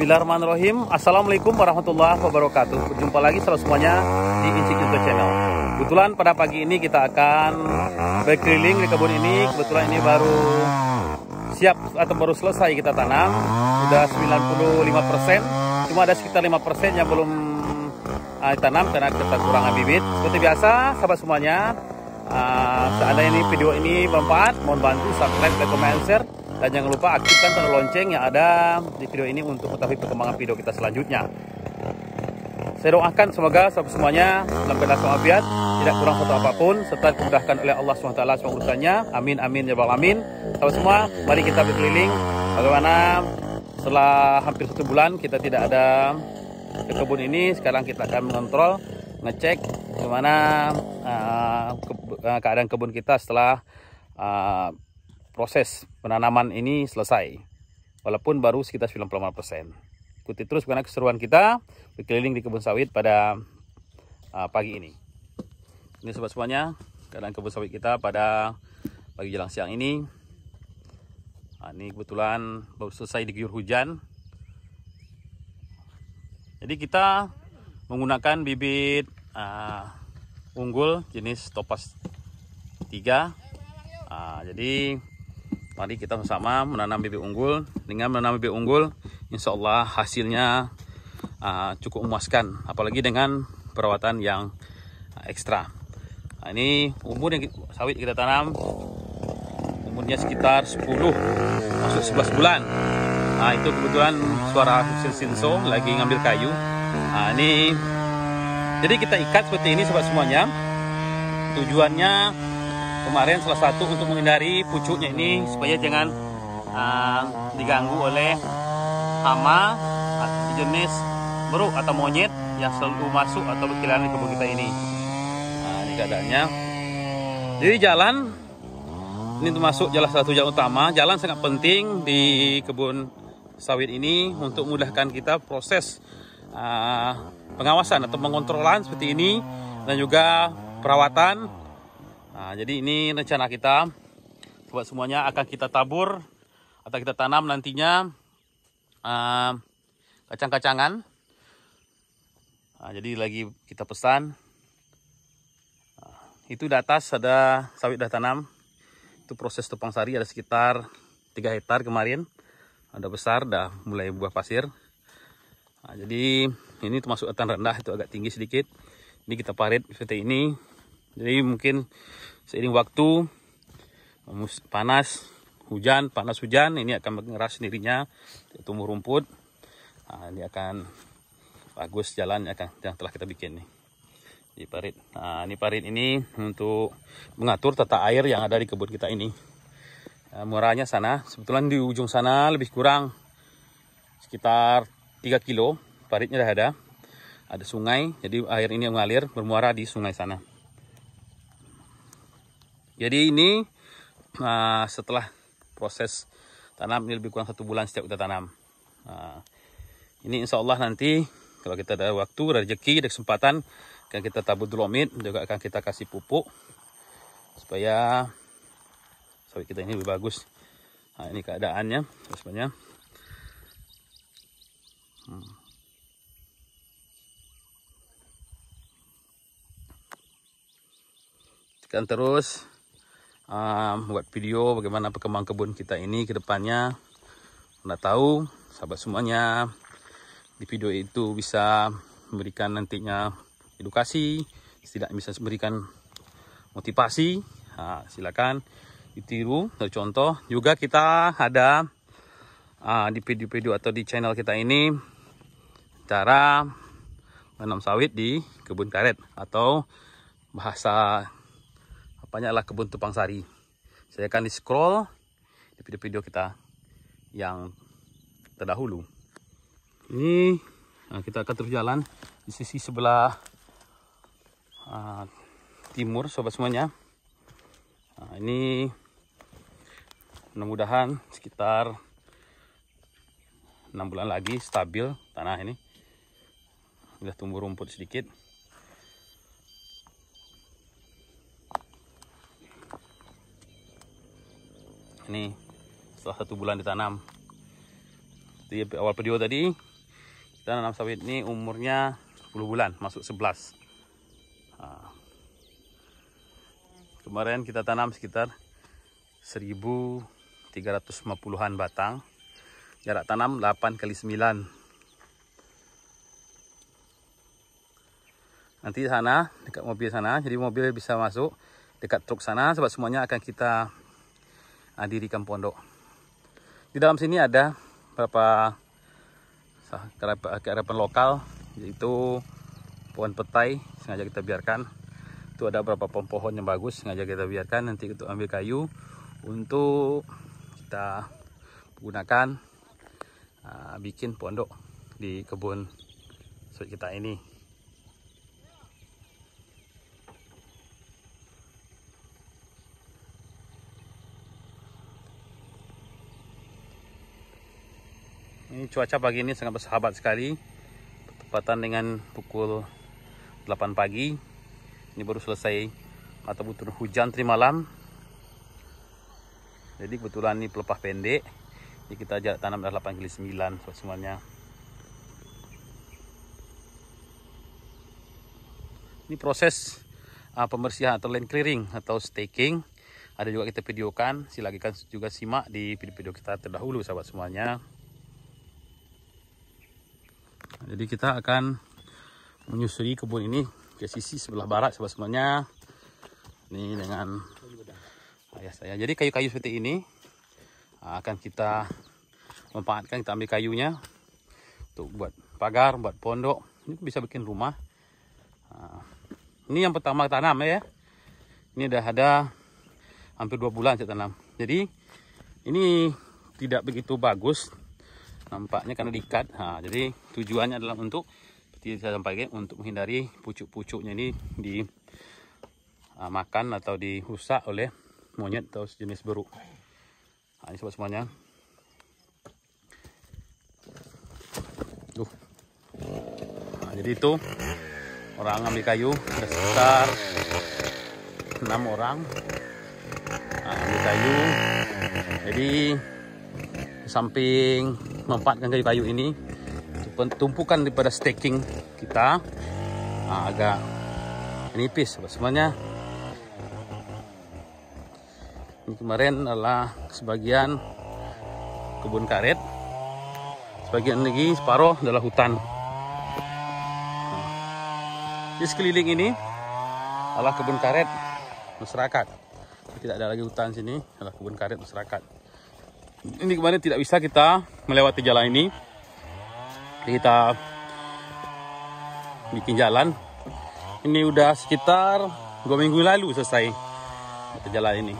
Bismillahirrahmanirrahim Assalamualaikum warahmatullahi wabarakatuh Berjumpa lagi selalu semuanya di Institute Channel Kebetulan pada pagi ini kita akan berkeliling di kebun ini Kebetulan ini baru siap atau baru selesai kita tanam Sudah 95% Cuma ada sekitar 5% yang belum uh, ah, tanam karena kita kurang bibit Seperti biasa sahabat semuanya uh, Seandainya ini video ini bermanfaat Mohon bantu subscribe, like, comment, share dan jangan lupa aktifkan tanda lonceng yang ada di video ini untuk mengetahui perkembangan video kita selanjutnya. Saya doakan semoga sahabat semuanya dalam keadaan afiat, tidak kurang satu apapun, serta dimudahkan oleh Allah SWT semua urusannya. Amin, amin, ya Allah, amin. Sahabat semua, mari kita berkeliling. Bagaimana setelah hampir satu bulan kita tidak ada ke kebun ini, sekarang kita akan mengontrol, ngecek gimana uh, ah, ke, uh, keadaan kebun kita setelah uh, proses penanaman ini selesai. Walaupun baru sekitar 95%. Ikuti terus karena keseruan kita berkeliling di kebun sawit pada uh, pagi ini. Ini sobat semuanya, keadaan kebun sawit kita pada pagi jelang siang ini. Nah, ini kebetulan baru selesai diguyur hujan. Jadi kita menggunakan bibit uh, unggul jenis topas 3 uh, jadi mari kita bersama menanam bibit unggul dengan menanam bibit unggul insya Allah hasilnya uh, cukup memuaskan apalagi dengan perawatan yang uh, ekstra nah, ini umur yang kita, sawit kita tanam umurnya sekitar 10 masuk 11 bulan nah, itu kebetulan suara sinso lagi ngambil kayu nah, ini jadi kita ikat seperti ini sobat semuanya tujuannya kemarin salah satu untuk menghindari pucuknya ini supaya jangan uh, diganggu oleh hama atau jenis beruk atau monyet yang selalu masuk atau berkeliaran di kebun kita ini nah ini keadaannya jadi jalan ini termasuk jalan satu jalan utama jalan sangat penting di kebun sawit ini untuk memudahkan kita proses uh, pengawasan atau pengontrolan seperti ini dan juga perawatan Nah, jadi ini rencana kita. Buat semuanya akan kita tabur atau kita tanam nantinya uh, kacang-kacangan. Nah, jadi lagi kita pesan. Nah, itu di atas ada sawit dah tanam. Itu proses tepang sari ada sekitar 3 hektar kemarin. Ada besar, dah mulai buah pasir. Nah, jadi ini termasuk hutan rendah itu agak tinggi sedikit. Ini kita parit seperti ini. Jadi mungkin seiring waktu panas hujan panas hujan ini akan mengeras sendirinya tumbuh rumput nah, ini akan bagus jalannya akan yang telah kita bikin nih di parit nah ini parit ini untuk mengatur tata air yang ada di kebun kita ini nah, muaranya sana sebetulnya di ujung sana lebih kurang sekitar 3 kilo paritnya sudah ada ada sungai jadi air ini mengalir bermuara di sungai sana jadi ini nah, setelah proses tanam ini lebih kurang satu bulan setiap kita tanam. Nah, ini insya Allah nanti kalau kita ada waktu, ada rezeki, ada kesempatan, akan kita tabur dolomit, juga akan kita kasih pupuk supaya sawit kita ini lebih bagus. Nah, ini keadaannya sebenarnya. Hmm. terus um, buat video bagaimana perkembangan kebun kita ini ke depannya. Anda tahu, sahabat semuanya, di video itu bisa memberikan nantinya edukasi, tidak bisa memberikan motivasi. Nah, silakan ditiru dari contoh. Juga kita ada uh, di video-video atau di channel kita ini cara menanam sawit di kebun karet atau bahasa banyaklah kebun tupang sari. Saya akan di scroll di video-video kita yang terdahulu. Ini eh, kita akan terus jalan di sisi sebelah uh, timur sobat semuanya. Nah, ini mudah-mudahan sekitar 6 bulan lagi stabil tanah ini. Sudah tumbuh rumput sedikit. Ini setelah satu bulan ditanam di awal video tadi kita nanam sawit ini umurnya 10 bulan masuk 11 ah. kemarin kita tanam sekitar 1350an batang jarak tanam 8 kali 9 nanti sana dekat mobil sana jadi mobil bisa masuk dekat truk sana sebab semuanya akan kita dirikan pondok. Di dalam sini ada beberapa kearifan lokal yaitu pohon petai sengaja kita biarkan. Itu ada beberapa pohon pohon yang bagus sengaja kita biarkan nanti untuk ambil kayu untuk kita gunakan uh, bikin pondok di kebun kita ini. Ini cuaca pagi ini sangat bersahabat sekali. Tepatan dengan pukul 8 pagi. Ini baru selesai mata butuh hujan tadi malam. Jadi kebetulan ini pelepah pendek. Ini kita ajak tanam dah 8 kali 9 sobat semuanya. Ini proses uh, pembersihan atau land clearing atau staking. Ada juga kita videokan, silakan juga simak di video-video kita terdahulu sahabat semuanya jadi kita akan menyusuri kebun ini ke sisi sebelah barat sobat semuanya ini dengan ayah saya jadi kayu-kayu seperti ini ah, akan kita memanfaatkan kita ambil kayunya untuk buat pagar buat pondok ini bisa bikin rumah ah, ini yang pertama tanam ya ini udah ada hampir dua bulan saya tanam jadi ini tidak begitu bagus nampaknya karena diikat ha, jadi tujuannya adalah untuk seperti saya sampaikan untuk menghindari pucuk-pucuknya ini dimakan ah, uh, atau dirusak oleh monyet atau sejenis beruk nah, ini sobat semuanya Duh. ha, jadi itu orang ambil kayu ada sekitar enam orang nah, ambil kayu jadi samping memanfaatkan kayu-kayu ini tumpukan daripada staking kita ah, agak nipis semuanya ini kemarin adalah sebagian kebun karet sebagian lagi separuh adalah hutan nah, di sekeliling ini adalah kebun karet masyarakat tidak ada lagi hutan sini adalah kebun karet masyarakat ini kemarin tidak bisa kita melewati jalan ini kita bikin jalan ini udah sekitar dua minggu lalu selesai jalan ini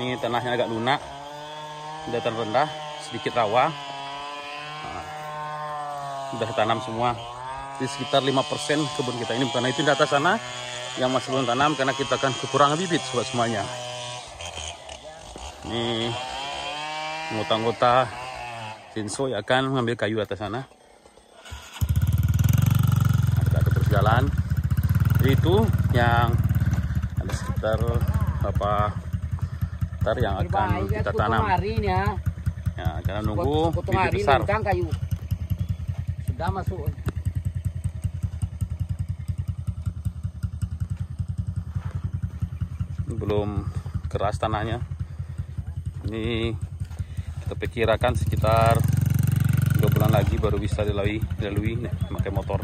ini tanahnya agak lunak udah terendah, sedikit rawa ah, udah tanam semua di sekitar 5% kebun kita ini karena itu di atas sana yang masih belum tanam karena kita akan kekurangan bibit sobat semuanya ini anggota-anggota Shinso yang akan mengambil kayu atas sana Ada kita akan terus jalan jadi itu yang ada sekitar apa hektar yang akan kita tanam ya karena ya, nunggu bibit besar sudah masuk belum keras tanahnya ini kita perkirakan sekitar dua bulan lagi baru bisa dilalui dilalui nih, pakai motor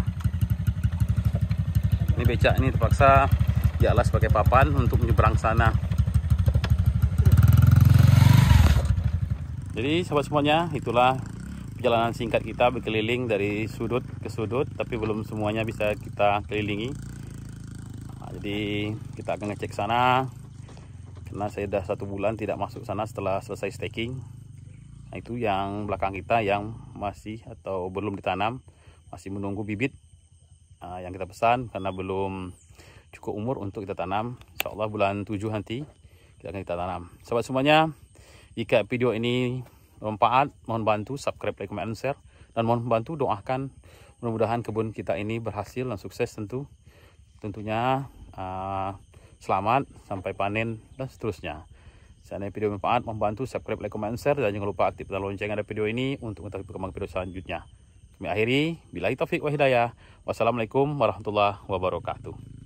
ini becak ini terpaksa jalan sebagai papan untuk menyeberang sana jadi sahabat semuanya itulah perjalanan singkat kita berkeliling dari sudut ke sudut tapi belum semuanya bisa kita kelilingi nah, jadi kita akan ngecek sana karena saya sudah satu bulan tidak masuk sana setelah selesai staking Nah, itu yang belakang kita yang masih atau belum ditanam, masih menunggu bibit uh, yang kita pesan karena belum cukup umur untuk kita tanam. Insya Allah bulan 7 nanti kita akan kita tanam. Sobat semuanya, jika video ini bermanfaat, mohon bantu subscribe, like, comment, share. Dan mohon bantu doakan mudah-mudahan kebun kita ini berhasil dan sukses tentu. Tentunya uh, selamat sampai panen dan seterusnya. Seandainya video bermanfaat, membantu, subscribe, like, comment, share, dan jangan lupa aktifkan lonceng ada video ini untuk mengetahui perkembangan video selanjutnya. Kami akhiri, bila taufik wa hidayah. Wassalamualaikum warahmatullahi wabarakatuh.